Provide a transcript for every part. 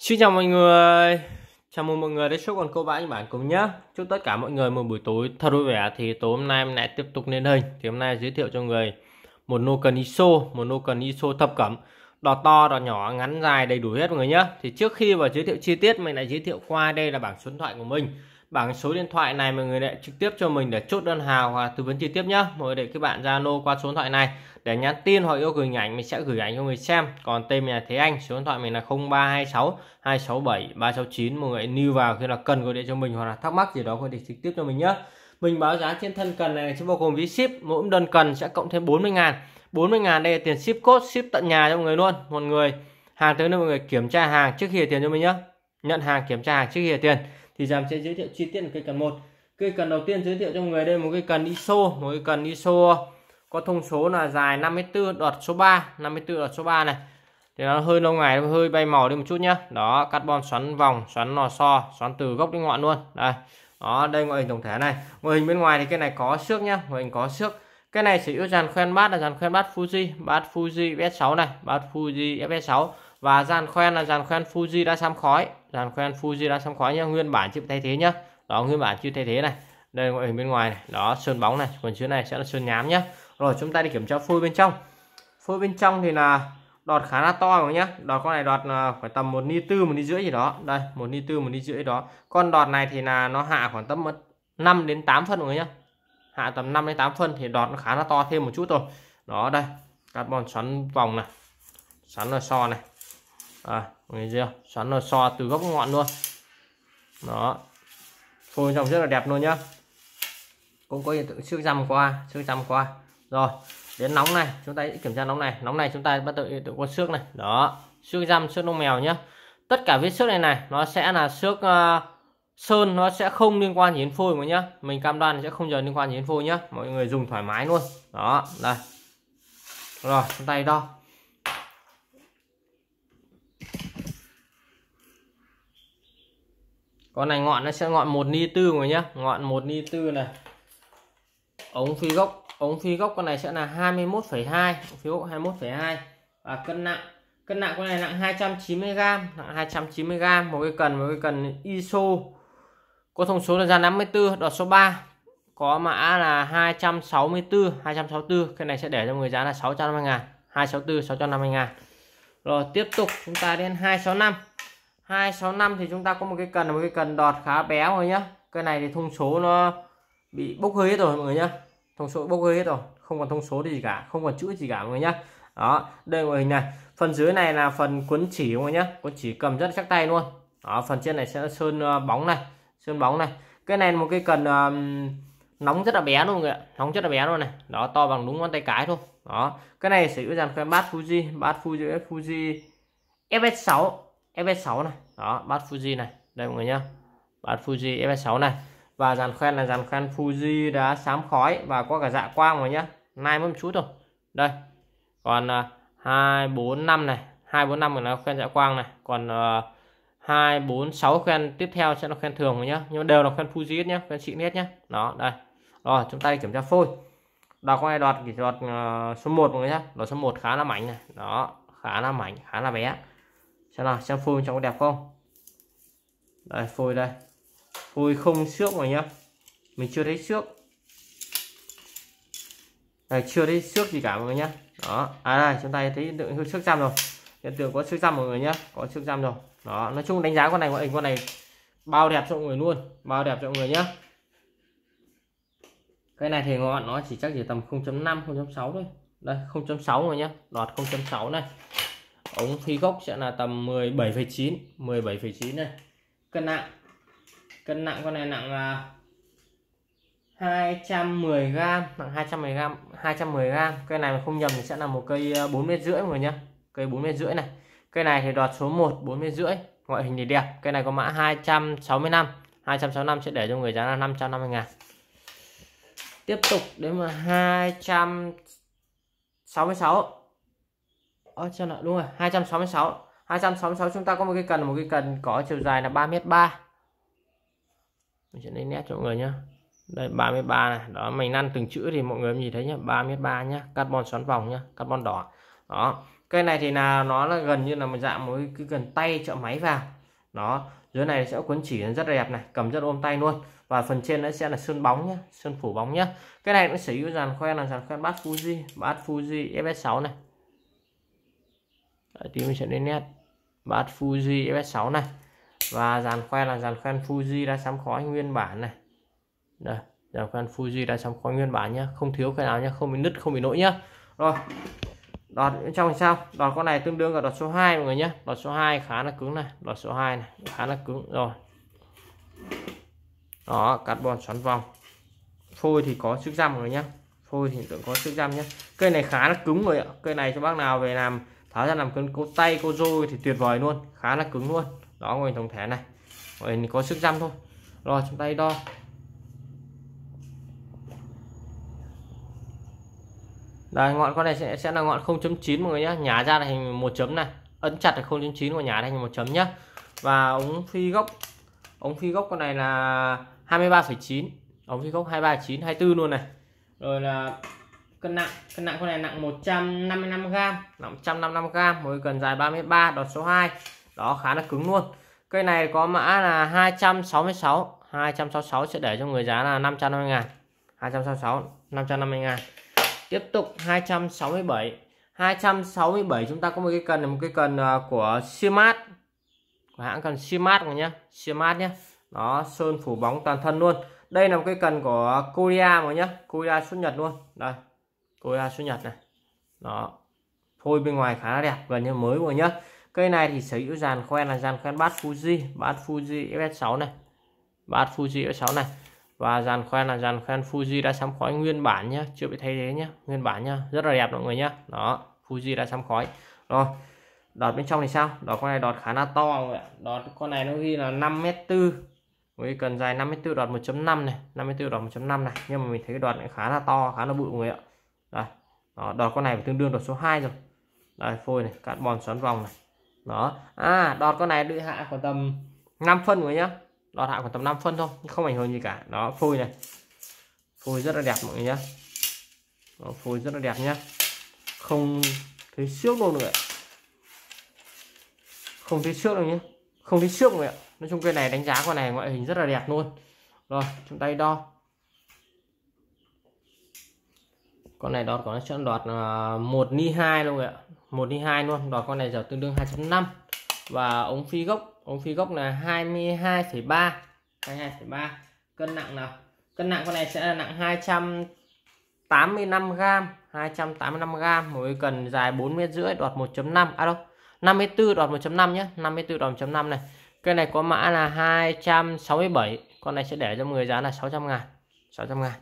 Xin chào mọi người Chào mừng mọi người đến số còn cô bạn các bạn cùng nhé Chúc tất cả mọi người một buổi tối thật vui vẻ Thì tối hôm nay em lại tiếp tục lên hình Thì hôm nay giới thiệu cho người Một nô cần ISO Một nô cần ISO thập cẩm Đỏ to, đỏ nhỏ, ngắn dài đầy đủ hết mọi người nhé Thì trước khi vào giới thiệu chi tiết Mình lại giới thiệu qua đây là bảng số điện thoại của mình Bảng số điện thoại này mọi người lại trực tiếp cho mình để chốt đơn hàng và tư vấn chi tiết nhé Mọi người để các bạn Zalo qua số điện thoại này để nhắn tin hoặc yêu cầu hình ảnh mình sẽ gửi ảnh cho người xem còn tên mình là Thế Anh số điện thoại mình là 0326 267 369 mọi người lưu vào khi là cần gọi điện cho mình hoặc là thắc mắc gì đó có thể trực tiếp cho mình nhé mình báo giá trên thân cần này sẽ bao gồm phí ship mỗi đơn cần sẽ cộng thêm 40 ngàn 40 ngàn đây là tiền ship code ship tận nhà cho mọi người luôn mọi người hàng tới nơi mọi người kiểm tra hàng trước khi tiền cho mình nhé nhận hàng kiểm tra hàng trước khi tiền thì giảm sẽ giới thiệu chi tiết về cây cần một cây cần đầu tiên giới thiệu cho mọi người đây một cây cần ISO một cây cần ISO có thông số là dài 54 đoạt số 3 54 đoạt số 3 này thì nó hơi lâu ngày hơi bay màu đi một chút nhá đó carbon xoắn vòng xoắn lò xo xoắn từ gốc đến ngọn luôn đây đó đây ngoại hình tổng thể này ngoại hình bên ngoài thì cái này có xước nhá ngoại hình có xước cái này sử dụng dàn khoen bát là dàn khoen bát Fuji bát Fuji FS6 này bát Fuji FS6 và dàn khoen là dàn khoen Fuji đã xăm khói dàn khoen Fuji đã xăm khói nhá nguyên bản chịu thay thế nhá đó nguyên bản chưa thay thế này đây ngoại hình bên ngoài này đó sơn bóng này còn dưới này sẽ là sơn nhám nhá rồi chúng ta đi kiểm tra phôi bên trong phôi bên trong thì là đọt khá là to rồi nhá đọt con này đọt phải tầm một ni tư một ni rưỡi gì đó đây một ni tư một ni rưỡi đó con đọt này thì là nó hạ khoảng tầm 5 đến 8 phân rồi nhá hạ tầm 5 đến 8 phân thì đọt nó khá là to thêm một chút rồi đó đây carbon xoắn vòng này xoắn là so này à, người chưa xoắn là so từ gốc ngọn luôn đó phôi trong rất là đẹp luôn nhá cũng có hiện tượng xước dăm qua xước dăm qua rồi đến nóng này chúng ta kiểm tra nóng này nóng này chúng ta bắt đầu tự con xước này đó xước răm xước lông mèo nhá tất cả viết xước này này nó sẽ là xước uh, sơn nó sẽ không liên quan đến phôi mà nhá mình cam đoan sẽ không giờ liên quan đến phôi nhá mọi người dùng thoải mái luôn đó đây rồi chúng ta đo con này ngọn nó sẽ ngọn một ni tư rồi nhá ngọn một ni tư này ống phi gốc ống phi gốc con này sẽ là 21,2 phiếu 21,2 và cân nặng cân nặng con này nặng 290g nặng 290g một cái cần một cái cần ISO có thông số là ra 54 đọt số 3 có mã là 264 264 cái này sẽ để cho người giá là 650 ngàn 264 650 ngàn rồi tiếp tục chúng ta đến 265 265 thì chúng ta có một cái cần một cái cần đọt khá béo rồi nhá cái này thì thông số nó bị bốc hơi hết rồi mọi người nhá thông số bốc hơi hết rồi không còn thông số gì cả không còn chữ gì cả mọi người nhá đó đây ngoại hình này phần dưới này là phần cuốn chỉ mọi người nhá cuốn chỉ cầm rất chắc tay luôn đó phần trên này sẽ sơn ờ, bóng này sơn bóng này cái này là một cái cần um, nóng rất là bé luôn người ạ nóng rất là bé luôn này đó to bằng đúng ngón tay cái thôi đó cái này sử dụng dàn khoen bát Fuji bát Fuji Fuji FS6 FS6 này đó bát Fuji này đây mọi người nhá bát Fuji FS6 này và dàn khoen là dàn khoen Fuji đá xám khói và có cả dạ quang rồi nhá nai một chút thôi đây còn à, hai bốn năm này hai bốn năm là khoen dạ quang này còn à, hai bốn sáu khoen tiếp theo sẽ là khoen thường rồi nhá nhưng đều là khoen Fuji hết nhá khoen xịn hết nhá đó đây rồi chúng ta kiểm tra phôi đọc này đoạt kỷ đoạt uh, à, số 1 mọi người nhá đoạt số 1 khá là mảnh này đó khá là mảnh khá là bé xem nào xem phôi trong có đẹp không đây phôi đây phôi không xước rồi nhá mình chưa thấy xước này chưa thấy xước gì cả mọi người nhá đó à đây chúng ta thấy tượng hơi xước răm rồi hiện tượng có xước răm mọi người nhá có xước răm rồi đó nói chung đánh giá con này của mình con này bao đẹp cho mọi người luôn bao đẹp cho mọi người nhá cái này thì ngọn nó chỉ chắc chỉ tầm 0.5 0.6 thôi đây 0.6 rồi nhá đọt 0.6 này ống khí gốc sẽ là tầm 17,9 17,9 này cân nặng cân nặng con này nặng là 210 g, nặng 210 g, 210 g. Cây này mà không nhầm thì sẽ là một cây 4 à, mét rưỡi mọi người nhá. Cây 4 mét rưỡi này. Cây này thì đọt số 1 4 mét rưỡi, ngoại hình thì đẹp. Cây này có mã 265. 265 sẽ để cho người giá là 550 ngàn Tiếp tục đến mà 266. Ở trên ạ, đúng rồi, 266. 266 chúng ta có một cây cần một cây cần có chiều dài là 3 m 3 mình sẽ lấy nét cho mọi người nhé đây 33 này đó mình năn từng chữ thì mọi người nhìn thấy nhá 33 nhá carbon xoắn vòng nhá carbon đỏ đó cây này thì là nó là gần như là mình dạng một cứ gần tay chợ máy vào nó dưới này sẽ cuốn chỉ rất đẹp này cầm rất ôm tay luôn và phần trên nó sẽ là sơn bóng nhá sơn phủ bóng nhá cái này nó sử dụng dàn khoe là dàn khoe bát Fuji bát Fuji FS6 này Đấy, tí mình sẽ lên nét bát Fuji FS6 này và dàn khoen là dàn khoen Fuji đã sắm khói nguyên bản này đây dàn khoen Fuji đã sắm khói nguyên bản nhé không thiếu cái nào nhé không bị nứt không bị nỗi nhá rồi đọt bên trong làm sao đọt con này tương đương là đọt số 2 mọi người nhé đọt số 2 khá là cứng này đọt số 2 này khá là cứng rồi đó carbon xoắn vòng phôi thì có sức răm rồi nhé phôi hiện tượng có sức răm nhé cây này khá là cứng rồi ạ cây này cho bác nào về làm tháo ra làm cân cô tay cô rôi thì tuyệt vời luôn khá là cứng luôn đó mô hình tổng thể này mô hình có sức dăm thôi rồi chúng ta đi đo Đây, ngọn con này sẽ sẽ là ngọn 0.9 mọi người nhé nhả ra là hình một chấm này ấn chặt là 0.9 của nhả thành một chấm nhá và ống phi gốc ống phi gốc con này là 23,9 ống phi gốc 23,9 24 luôn này rồi là cân nặng cân nặng con này nặng 155 g nặng 155 g mỗi cần dài 33 đọt số 2 đó khá là cứng luôn cây này có mã là 266 266 sẽ để cho người giá là 550 ngàn 266 550 ngàn tiếp tục 267 267 chúng ta có một cái cần là một cái cần à, của Simart của hãng cần Simart rồi nhá Simart nhá đó sơn phủ bóng toàn thân luôn đây là một cái cần của Korea mà nhé Korea xuất Nhật luôn đây Korea xuất Nhật này đó phôi bên ngoài khá là đẹp gần như mới rồi nhé cây này thì sở hữu dàn khoen là dàn khoen bát Fuji bát Fuji FS6 này bát Fuji FS6 này và dàn khoen là dàn khoen Fuji đã sắm khói nguyên bản nhá chưa bị thay thế nhá nguyên bản nhá rất là đẹp mọi người nhá đó Fuji đã sắm khói rồi đọt bên trong thì sao đọt con này đọt khá là to mọi người ạ đọt con này nó ghi là 5m4 với cần dài 54 đọt 1.5 này 54 đọt 1.5 này nhưng mà mình thấy cái đọt này khá là to khá là bự người ạ đó, đọt con này tương đương đọt số 2 rồi đây phôi này carbon xoắn vòng này đó à đọt con này đưa hạ khoảng tầm 5 phân rồi nhá đọt hạ khoảng tầm 5 phân thôi nhưng không ảnh hưởng gì cả đó phôi này phôi rất là đẹp mọi người nhá đó, phôi rất là đẹp nhá không thấy xước đâu nữa không thấy xước đâu nhá, không thấy xước rồi ạ nói chung cây này đánh giá con này ngoại hình rất là đẹp luôn rồi chúng ta đi đo con này đọt có nó đọt à, một ni hai luôn ạ 1 đi 2 luôn đòi con này giờ tương đương 2.5 và ống phi gốc ống phi gốc là 22,3 22,3 cân nặng nào cân nặng con này sẽ là nặng 285 g 285 g một cái cần dài 4 mét rưỡi đoạt 1.5 à đâu 54 đoạt 1.5 nhé 54 đoạt 1.5 này cái này có mã là 267 con này sẽ để cho người giá là 600 ngàn 600 ngàn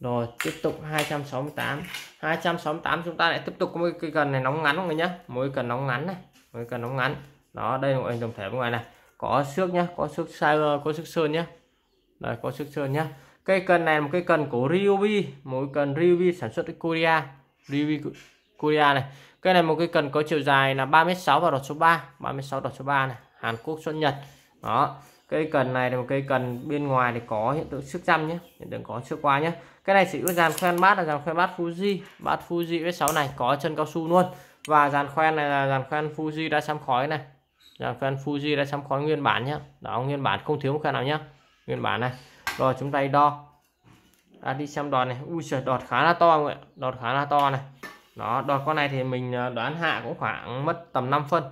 rồi tiếp tục 268 268 chúng ta lại tiếp tục có một cây cần này nóng ngắn mọi người nhé mỗi cần nóng ngắn này mỗi cần nóng ngắn đó đây là hình tổng thể mọi người này có xước nhá có xước sai có xước sơn nhá đây có xước sơn nhá cây cần này là một cây cần của Ryobi mỗi cần Ryobi sản xuất ở Korea Ryobi Korea này cây này một cây cần có chiều dài là 36 và đọt số 3 36 đọt số 3 này Hàn Quốc xuất Nhật đó cây cần này là một cây cần bên ngoài thì có hiện tượng xước răm nhé hiện tượng có xước qua nhé cái này chỉ có dàn khoen bát là dàn khoen bát Fuji bát Fuji với 6 này có chân cao su luôn và dàn khoen này là dàn khoen Fuji đã xăm khói này dàn khoen Fuji đã xăm khói nguyên bản nhá đó nguyên bản không thiếu một khoen nào nhá nguyên bản này rồi chúng ta đi đo à, đi xem đòn này ui trời đọt khá là to mọi người đọt khá là to này đó đọt con này thì mình à, đoán hạ cũng khoảng mất tầm 5 phân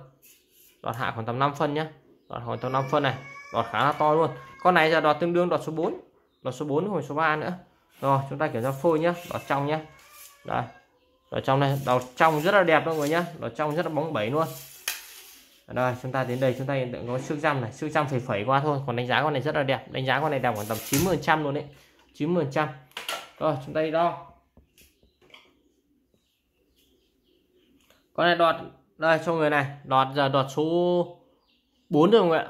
đọt hạ khoảng tầm 5 phân nhá đọt khoảng tầm 5 phân này đọt khá là to luôn con này là đọt tương đương đọt số 4 đọt số 4 hồi số 3 nữa rồi chúng ta kiểm tra phôi nhé vào trong nhé đây ở trong này đầu trong rất là đẹp luôn người nhé, nó trong rất là bóng bẩy luôn đây chúng ta đến đây chúng ta hiện tượng có xương răm này xương răm phải phẩy qua thôi còn đánh giá con này rất là đẹp đánh giá con này đạt khoảng tầm 90 phần trăm luôn đấy 90 phần trăm rồi chúng ta đi đo con này đọt đây cho người này đọt giờ đọt số 4 rồi mọi người ạ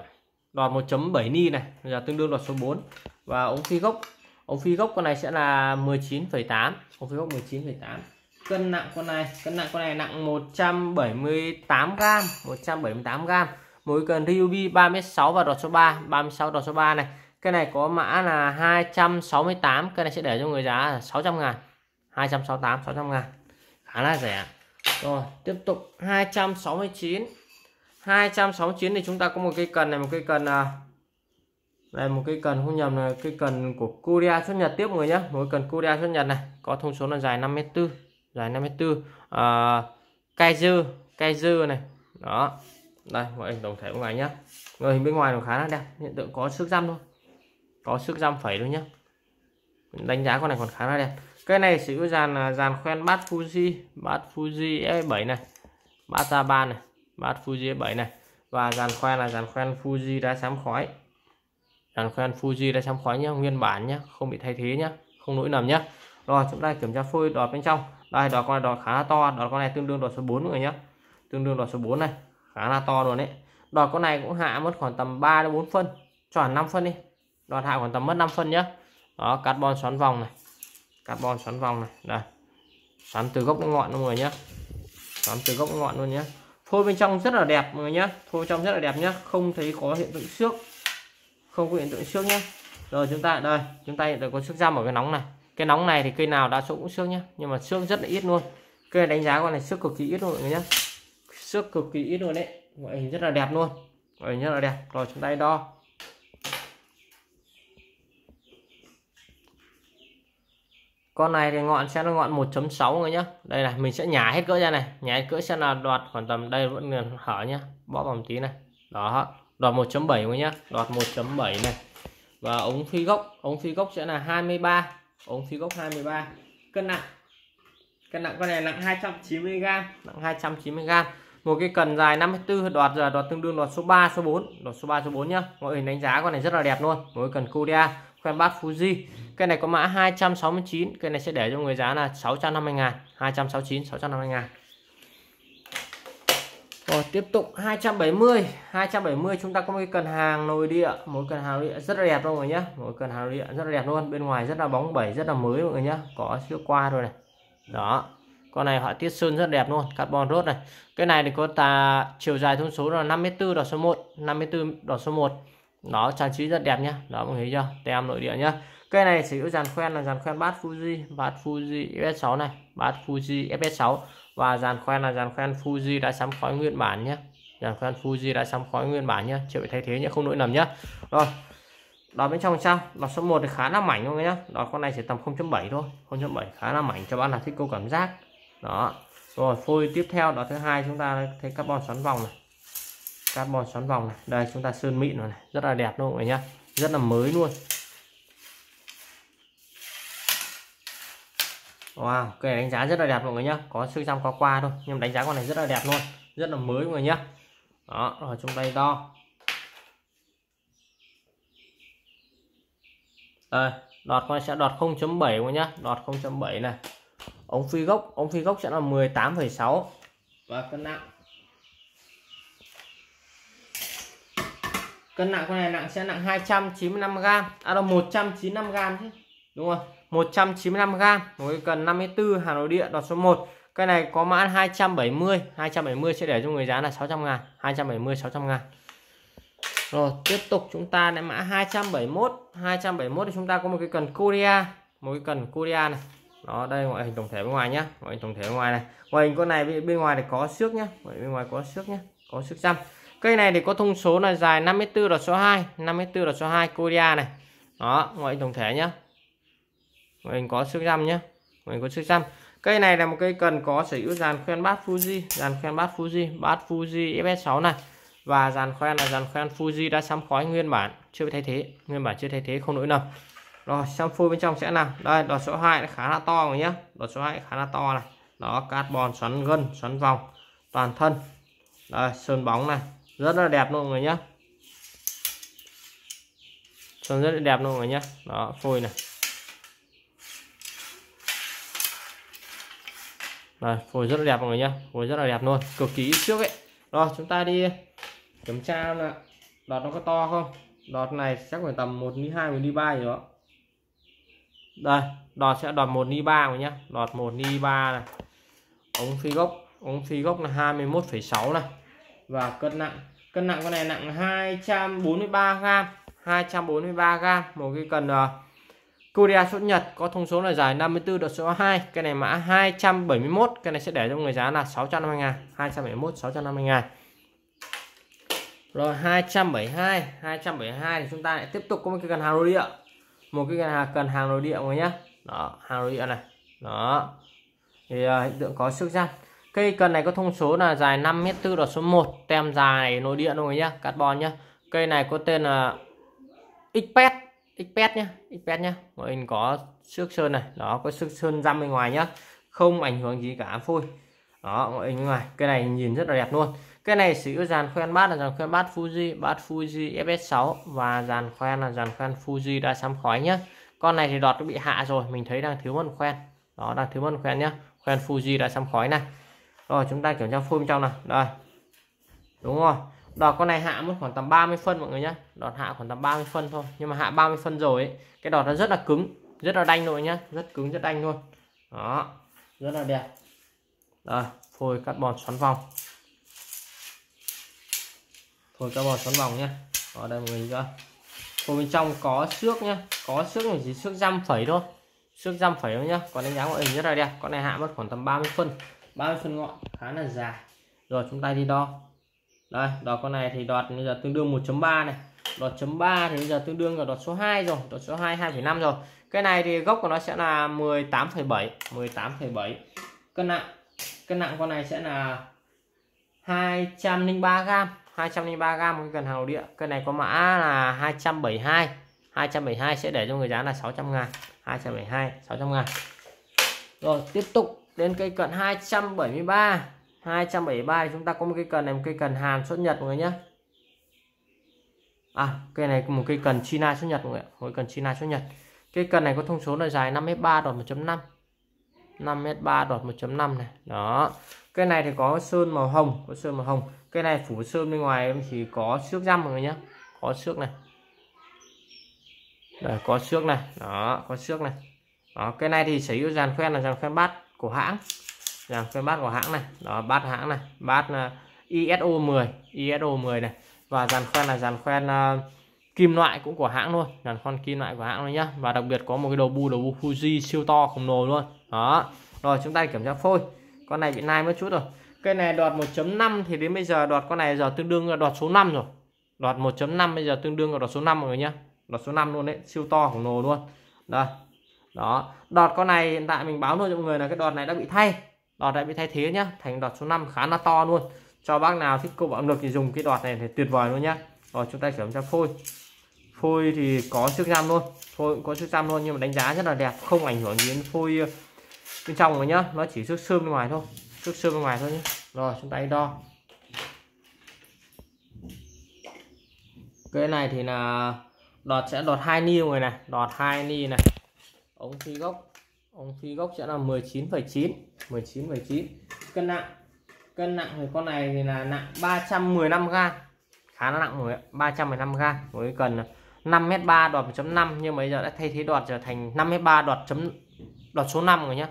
đọt 1.7 ni này giờ tương đương đọt số 4 và ống phi gốc ống phi gốc con này sẽ là 19,8 ống phi gốc 19,8 cân nặng con này cân nặng con này nặng 178 g 178 g mỗi cần Ruby 36 và đọt số 3 36 đọt số 3 này cái này có mã là 268 cái này sẽ để cho người giá là 600 ngàn 268 600 ngàn khá là rẻ rồi tiếp tục 269 269 thì chúng ta có một cây cần này một cây cần uh, đây một cây cần không nhầm là cây cần của Korea xuất nhật tiếp người nhé, một cần Korea xuất nhật này có thông số là dài 54 dài 54 à, cây dư cây dư này đó đây mọi anh tổng thể bên ngoài nhé, người hình bên ngoài nó khá là đẹp hiện tượng có sức răm thôi có sức răm phẩy thôi nhá đánh giá con này còn khá là đẹp cái này sử dụng dàn à, dàn khoen bát Fuji bát Fuji F7 e này bát Japan này bát Fuji F7 e này và dàn khoen là dàn khoen Fuji đá sám khói đàn khoan Fuji đã chăm khói nhé nguyên bản nhé không bị thay thế nhé không lỗi nằm nhé rồi chúng ta kiểm tra phôi đọt bên trong đây đọt con này đọt khá là to đọt con này tương đương đọt số 4 người nhé tương đương đọt số 4 này khá là to luôn đấy đọt con này cũng hạ mất khoảng tầm 3 đến 4 phân tròn 5 phân đi đọt hạ khoảng tầm mất 5 phân nhé đó carbon xoắn vòng này carbon xoắn vòng này đây xoắn từ gốc đến ngọn luôn người nhé xoắn từ gốc đến ngọn luôn nhé phôi bên trong rất là đẹp người nhé phôi trong rất là đẹp nhé không thấy có hiện tượng xước không có hiện tượng xước nhé rồi chúng ta đây chúng ta hiện tượng có xước răm ở cái nóng này cái nóng này thì cây nào đa số cũng xước nhé nhưng mà xước rất là ít luôn cây đánh giá con này xước cực kỳ ít luôn mọi người nhé xước cực kỳ ít luôn đấy ngoại hình rất là đẹp luôn ngoại hình rất là đẹp rồi chúng ta đo con này thì ngọn sẽ là ngọn 1.6 người nhá đây này mình sẽ nhả hết cỡ ra này nhả hết cỡ sẽ là đoạt khoảng tầm đây vẫn còn hở nhá bóp vòng một tí này đó đọt 1.7 các nhá đọt 1.7 này và ống phi gốc ống phi gốc sẽ là 23 ống phi gốc 23 cân nặng cân nặng con này nặng 290 g nặng 290 g một cái cần dài 54 đoạt giờ đoạt tương đương đoạt số 3 số 4 đoạt số 3 số 4 nhá Mọi người đánh giá con này rất là đẹp luôn một cái cần Kodia khoen bát Fuji cái này có mã 269 cái này sẽ để cho người giá là 650 ngàn 269 650 ngàn rồi tiếp tục 270 270 chúng ta có một cái cần hàng nội địa Một cần hàng nội địa rất là đẹp luôn rồi nhá Một cần hàng nội địa rất là đẹp luôn Bên ngoài rất là bóng bẩy rất là mới mọi người nhá Có sữa qua rồi này Đó Con này họa tiết sơn rất đẹp luôn Carbon rốt này Cái này thì có tà chiều dài thông số là 54 đỏ số 1 54 đỏ số 1 Đó trang trí rất đẹp nhá Đó mọi người thấy chưa Tem nội địa nhá Cây này sử dụng dàn khoen là dàn khoen bát Fuji Bát Fuji FS6 này Bát Fuji FS6 và dàn khoen là dàn khoen Fuji đã sắm khói nguyên bản nhé dàn khoen Fuji đã sắm khói nguyên bản nhé chịu thay thế nhé không lỗi lầm nhé rồi đó bên trong sao đòn số 1 thì khá là mảnh luôn nhé, đó con này chỉ tầm 0.7 thôi 0.7 khá là mảnh cho bạn là thích câu cảm giác đó rồi phôi tiếp theo đó thứ hai chúng ta thấy carbon xoắn vòng này carbon xoắn vòng này đây chúng ta sơn mịn rồi này rất là đẹp luôn rồi nhá rất là mới luôn Wow, cái này đánh giá rất là đẹp mọi người nhé Có siêu răm có qua thôi Nhưng đánh giá con này rất là đẹp luôn Rất là mới mọi người nhé Đó, rồi trong tay đo Đây, đọt con sẽ đọt 0.7 mọi người nhé Đọt 0.7 này Ống phi gốc, ống phi gốc sẽ là 18,6 Và cân nặng Cân nặng con này nặng sẽ nặng 295g À đâu 195g chứ Đúng không 195g một cái cần 54 Hà Nội địa đọt số 1 cái này có mã 270 270 sẽ để cho người giá là 600 ngàn 270 600 ngàn rồi tiếp tục chúng ta lại mã 271 271 thì chúng ta có một cái cần Korea một cái cần Korea này đó đây ngoại hình tổng thể bên ngoài nhá ngoại hình tổng thể bên ngoài này ngoại hình con này bên ngoài thì có xước nhá bên ngoài có xước nhá có xước trăm cây này thì có thông số là dài 54 là số 2 54 là số 2 Korea này đó ngoại hình tổng thể nhá mình có sức răm nhé mình có sức răm cây này là một cây cần có sở hữu dàn khoen bát Fuji dàn khoen bát Fuji bát Fuji FS6 này và dàn khoen là dàn khoen Fuji đã xăm khói nguyên bản chưa bị thay thế nguyên bản chưa thay thế không lỗi nào rồi xăm phôi bên trong sẽ nào đây đọt số 2 nó khá là to rồi nhá đọt số 2 khá là to này đó carbon xoắn gân xoắn vòng toàn thân đây sơn bóng này rất là đẹp luôn người nhá sơn rất là đẹp luôn người nhá đó phôi này Đấy, phôi rất là đẹp mọi người nhá phôi rất là đẹp luôn cực kỳ trước ấy rồi chúng ta đi kiểm tra là đọt nó có to không đọt này chắc phải tầm 1 ly 2 1 ly 3 gì đó đây đọt sẽ đọt 1 ly 3 rồi nhá đọt 1 ly 3 này ống phi gốc ống phi gốc là 21,6 này và cân nặng cân nặng con này nặng 243 gram 243 gram một cái cần uh, Korea chốt Nhật có thông số là giải 54 đợt số 2 cái này mã 271 cái này sẽ để cho người giá là 650 ngàn 271 650 ngàn rồi 272 272 thì chúng ta lại tiếp tục có một cái cần hàng nội địa một cái cần hàng cần hàng nội địa mọi nhá đó hàng nội địa này đó thì uh, hiện tượng có sức gian cây cần này có thông số là dài 5 mét tư đọt số 1 tem dài nội địa luôn nhá carbon nhá cây này có tên là xpet xpet nhé xpet nhé mọi người có xước sơn này đó có xước sơn răm bên ngoài nhá không ảnh hưởng gì cả phôi đó mọi người ngoài cái này nhìn rất là đẹp luôn cái này sử dụng dàn khoen bát là dàn khoen bát Fuji bát Fuji FS6 và dàn khoen là dàn khoen Fuji đã sám khói nhé con này thì đọt nó bị hạ rồi mình thấy đang thiếu một khoen đó đang thiếu một khoen nhá khoen Fuji đã sám khói này rồi chúng ta kiểm tra phôi trong này, đây đúng rồi đọt con này hạ mất khoảng tầm 30 phân mọi người nhé đọt hạ khoảng tầm 30 phân thôi nhưng mà hạ 30 phân rồi ấy, cái đọt nó rất là cứng rất là đanh luôn nhá rất cứng rất đanh luôn đó rất là đẹp rồi phôi bò xoắn vòng phôi bò xoắn vòng nhá ở đây mình cho phôi bên trong có xước nhá có xước là chỉ xước răm phẩy thôi xước răm phẩy thôi nhá còn đánh giá mọi hình rất là đẹp con này hạ mất khoảng tầm 30 phân 30 phân ngọn khá là dài rồi chúng ta đi đo đây đọt con này thì đọt bây giờ tương đương 1.3 này đọt chấm 3 thì bây giờ tương đương là đọt số 2 rồi đọt số 2 2,5 rồi cái này thì gốc của nó sẽ là 18,7 18,7 cân nặng cân nặng con này sẽ là 203 gram 203 gram cái cân hàng địa cân này có mã là 272 272 sẽ để cho người giá là 600 ngàn 272 600 ngàn rồi tiếp tục đến cây cận 273 273 thì chúng ta có một cây cần này một cây cần Hàn xuất Nhật mọi người nhé à cây này một cây cần China xuất Nhật mọi người ạ một cần China xuất Nhật cây cần này có thông số là dài 5m3 đọt 1.5 5m3 đọt 1.5 này đó cây này thì có sơn màu hồng có sơn màu hồng cây này phủ sơn bên ngoài em chỉ có xước răm mọi người nhé có xước này Đấy, có xước này đó có xước này đó cây này thì sở hữu dàn khoen là dàn khoen bát của hãng rằng dạ, cái bát của hãng này đó bát hãng này bát ờ, ISO 10 ISO 10 này và dàn khoen là dàn khoen uh, kim loại cũng của hãng luôn dàn khoen kim loại của hãng luôn nhá và đặc biệt có một cái đầu bu đầu bu Fuji siêu to khổng lồ luôn đó rồi chúng ta kiểm tra phôi con này bị nai mất chút rồi cây này đoạt 1.5 thì đến bây giờ đoạt con này giờ tương đương là đoạt số 5 rồi đoạt 1.5 bây giờ tương đương là đoạt số 5 mọi người nhá đoạt số 5 luôn đấy siêu to khổng lồ luôn đây đó đọt con này hiện tại mình báo luôn cho mọi người là cái đọt này đã bị thay đọt đã bị thay thế nhá thành đọt số 5 khá là to luôn cho bác nào thích cục bạo lực thì dùng cái đọt này thì tuyệt vời luôn nhá rồi chúng ta kiểm tra phôi phôi thì có sức giam luôn phôi cũng có sức giam luôn nhưng mà đánh giá rất là đẹp không ảnh hưởng đến phôi ờ, bên trong rồi nhá nó chỉ sức sơn bên ngoài thôi sức sơn bên ngoài thôi nhé rồi chúng ta đo cái này thì là đọt sẽ đọt hai ni rồi này đọt hai ni này ống phi gốc ống suy gốc sẽ là 19,9 19,9 cân nặng cân nặng thì con này thì là nặng 315 g khá là nặng rồi ạ 315 g với cần 5m3 đọt 1.5 nhưng mà bây giờ đã thay thế đọt trở thành 5m3 đọt chấm đọt số 5 rồi nhá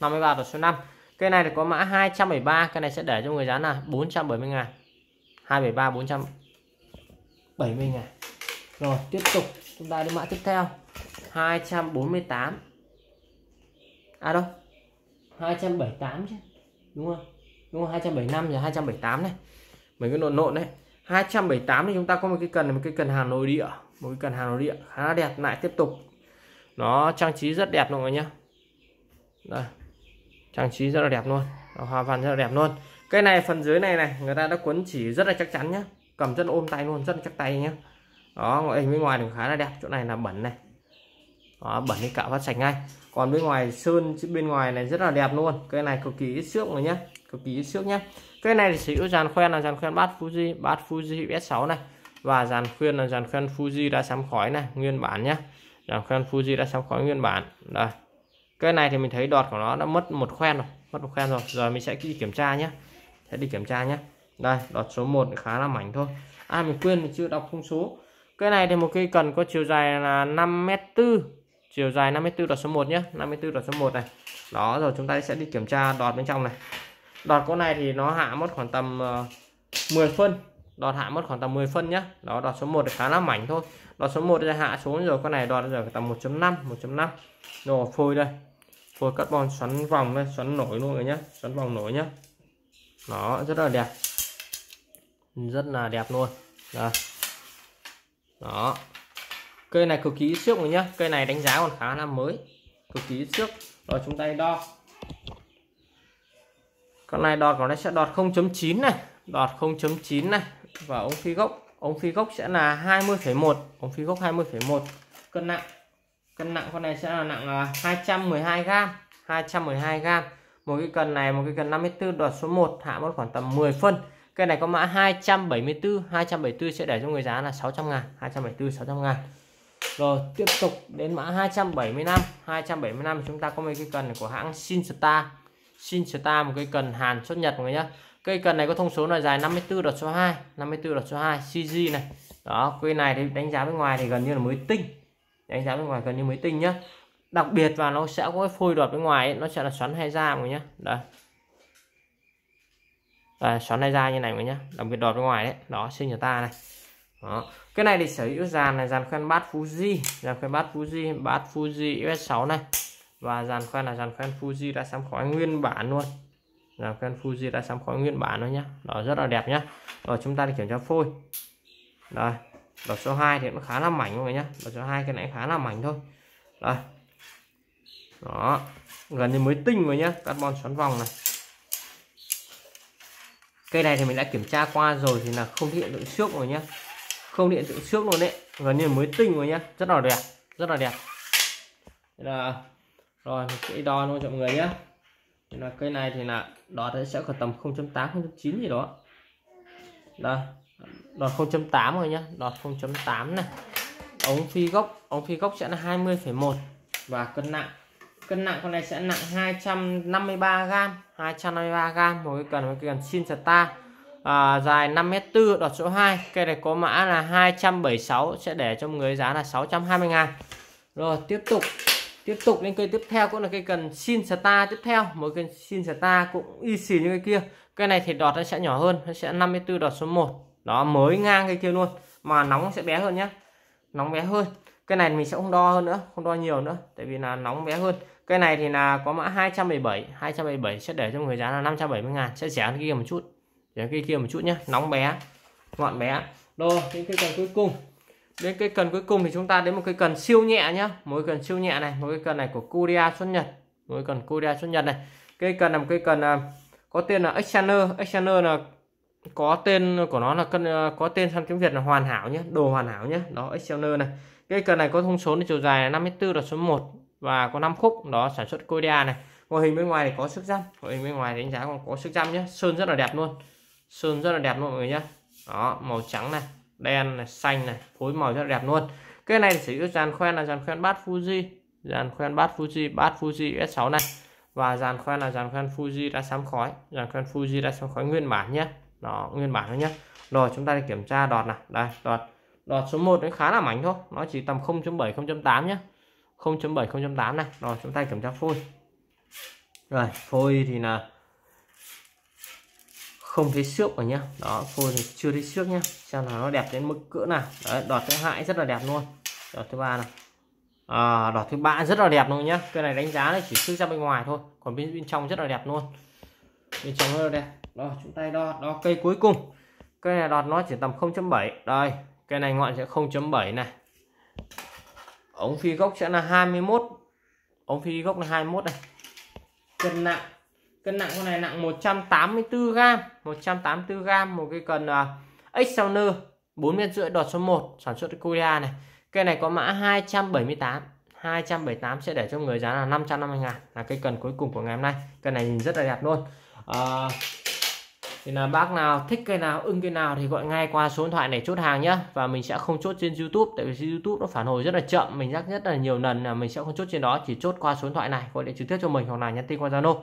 53 đọt số 5 cây này thì có mã 273 cây này sẽ để cho người giá là 470 ngàn 273 470 ngàn rồi tiếp tục chúng ta đến mã tiếp theo 248 à đâu 278 chứ đúng không đúng không 275 là 278 này mấy cái nộn nộn đấy 278 thì chúng ta có một cái cần là một cái cần hàng nội địa một cái cần hàng nội địa khá là đẹp lại tiếp tục nó trang trí rất đẹp luôn rồi nhá đây trang trí rất là đẹp luôn nó hoa văn rất là đẹp luôn cái này phần dưới này này người ta đã quấn chỉ rất là chắc chắn nhá cầm rất ôm tay luôn rất là chắc tay nhá đó ngoại hình bên ngoài thì khá là đẹp chỗ này là bẩn này đó, bẩn thì cạo phát sạch ngay còn bên ngoài sơn bên ngoài này rất là đẹp luôn cây này cực kỳ ít xước rồi nhé cực kỳ ít xước nhé cây này thì sử dụng dàn khoen là dàn khoen bát Fuji bát Fuji S6 này và dàn khuyên là dàn khoen Fuji đã sắm khói này nguyên bản nhé dàn khoen Fuji đã sắm khói nguyên bản đây cây này thì mình thấy đọt của nó đã mất một khoen rồi mất một khoen rồi giờ mình sẽ đi kiểm tra nhé sẽ đi kiểm tra nhé đây đọt số 1 khá là mảnh thôi à mình quên mình chưa đọc thông số cây này thì một cây cần có chiều dài là 5 mét 4 chiều dài 54 đọt số 1 nhé 54 đọt số 1 này đó rồi chúng ta sẽ đi kiểm tra đọt bên trong này đọt con này thì nó hạ mất khoảng tầm 10 ờ, phân đọt hạ mất khoảng tầm 10 phân nhé đó đọt số 1 thì khá là mảnh thôi đọt số 1 hạ xuống rồi con này đọt giờ tầm 1.5 1.5 rồi phôi đây phôi carbon xoắn vòng đây xoắn nổi luôn rồi nhé xoắn vòng nổi nhá nó rất là đẹp rất là đẹp luôn đó, đó cây này cực kỳ xước rồi nhá cây này đánh giá còn khá là mới cực kỳ xước rồi chúng ta đo con này đo của nó sẽ đọt 0.9 này đọt 0.9 này và ống phi gốc ống phi gốc sẽ là 20,1 ống phi gốc 20,1 cân nặng cân nặng con này sẽ là nặng 212 g 212 g một cái cần này một cái cần 54 đọt số 1 hạ mất khoảng tầm 10 phân cây này có mã 274 274 sẽ để cho người giá là 600 ngàn 274 600 ngàn rồi tiếp tục đến mã 275 275 chúng ta có một cây cần của hãng Sinstar Sinstar một cây cần Hàn xuất Nhật mọi người nhé Cây cần này có thông số là dài 54 đợt số 2 54 đợt số 2 CG này Đó cây này thì đánh giá bên ngoài thì gần như là mới tinh Đánh giá bên ngoài gần như mới tinh nhá Đặc biệt và nó sẽ có cái phôi đọt bên ngoài ấy, Nó sẽ là xoắn hay da mọi người nhé Đấy à, xoắn hay da như này mọi người nhé Đặc biệt đọt bên ngoài đấy Đó Sinstar này đó cái này thì sở hữu dàn này dàn khoen bát Fuji dàn khoen bát Fuji bát Fuji US6 này và dàn khoen là dàn khoen Fuji đã sắm khói nguyên bản luôn dàn khoen Fuji đã sắm khói nguyên bản luôn nhá nó rất là đẹp nhá rồi chúng ta đi kiểm tra phôi rồi đợt số 2 thì nó khá là mảnh mọi nhá đợt số 2 cái này khá là mảnh thôi rồi đó gần như mới tinh rồi nhá carbon xoắn vòng này cây này thì mình đã kiểm tra qua rồi thì là không hiện tượng xước rồi nhá không điện tự trước luôn đấy gần như mới tinh rồi nhá rất là đẹp rất là đẹp Thế là rồi cây đo luôn mọi người nhá Thế là cây này thì là đo đấy sẽ có tầm 0.8 0.9 gì đó đây đo 0.8 rồi nhá đo 0.8 này ống phi gốc ống phi gốc sẽ là 20,1 và cân nặng cân nặng con này sẽ nặng 253 g 253 g một cái cần một cái cần sin star à, dài 5m4 đọt số 2 cây này có mã là 276 sẽ để cho người giá là 620 ngàn rồi tiếp tục tiếp tục lên cây tiếp theo cũng là cây cần sin star tiếp theo một cây sin star cũng y xì như cây kia cây này thì đọt nó sẽ nhỏ hơn nó sẽ 54 đọt số 1 đó mới ngang cây kia luôn mà nóng sẽ bé hơn nhé nóng bé hơn cái này mình sẽ không đo hơn nữa không đo nhiều nữa tại vì là nóng bé hơn cái này thì là có mã 217 217 sẽ để cho người giá là 570 ngàn sẽ rẻ hơn kia một chút để cái kia một chút nhé nóng bé ngọn bé rồi đến cây cần cuối cùng đến cây cần cuối cùng thì chúng ta đến một cây cần siêu nhẹ nhá một cây cần siêu nhẹ này một cây cần này của Korea xuất nhật một cây cần Korea xuất nhật này cây cần là một cây cần à, có tên là Exchaner Exchaner là có tên của nó là cân à, có tên sang tiếng Việt là hoàn hảo nhé đồ hoàn hảo nhé đó Exchaner này cây cần này có thông số chiều dài 54 là số 1 và có 5 khúc đó sản xuất Korea này ngoại hình bên ngoài thì có sức răm ngoại hình bên ngoài đánh giá còn có sức răm nhé sơn rất là đẹp luôn sơn rất là đẹp luôn mọi người nhé đó màu trắng này đen này xanh này phối màu rất là đẹp luôn cái này sử dụng dàn khoen là dàn khoen bát Fuji dàn khoen bát Fuji bát Fuji S6 này và dàn khoen là dàn khoen Fuji đã sám khói dàn khoen Fuji đã sám khói nguyên bản nhé đó nguyên bản thôi nhé rồi chúng ta đi kiểm tra đọt này đây đọt đọt số 1 nó khá là mảnh thôi nó chỉ tầm 0.7 0.8 nhé 0.7 0.8 này rồi chúng ta kiểm tra phôi rồi phôi thì là không thấy xước rồi nhá đó phôi thì chưa thấy xước nhá xem là nó đẹp đến mức cỡ nào đấy đọt thứ hai rất là đẹp luôn đọt thứ ba này à, đọt thứ ba rất là đẹp luôn nhá cái này đánh giá này chỉ xước ra bên ngoài thôi còn bên bên trong rất là đẹp luôn bên trong rất là đẹp đó chúng ta đo đo cây cuối cùng cây này đọt nó chỉ tầm 0.7 đây cây này ngọn sẽ 0.7 này ống phi gốc sẽ là 21 ống phi gốc là 21 này cân nặng Cân nặng con này nặng 184 g, 184 g một cái cần uh, Exxoner 4 viên rưỡi đọt số 1 sản xuất Korea này. Cây này có mã 278. 278 sẽ để cho người giá là 550 ngàn là cây cần cuối cùng của ngày hôm nay. Cây này nhìn rất là đẹp luôn. À, thì là bác nào thích cây nào ưng cây nào thì gọi ngay qua số điện thoại này chốt hàng nhá và mình sẽ không chốt trên YouTube tại vì YouTube nó phản hồi rất là chậm mình nhắc rất là nhiều lần là mình sẽ không chốt trên đó chỉ chốt qua số điện thoại này gọi điện trực tiếp cho mình hoặc là nhắn tin qua Zalo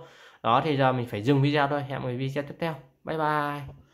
đó thì giờ mình phải dừng video thôi hẹn mọi video tiếp theo bye bye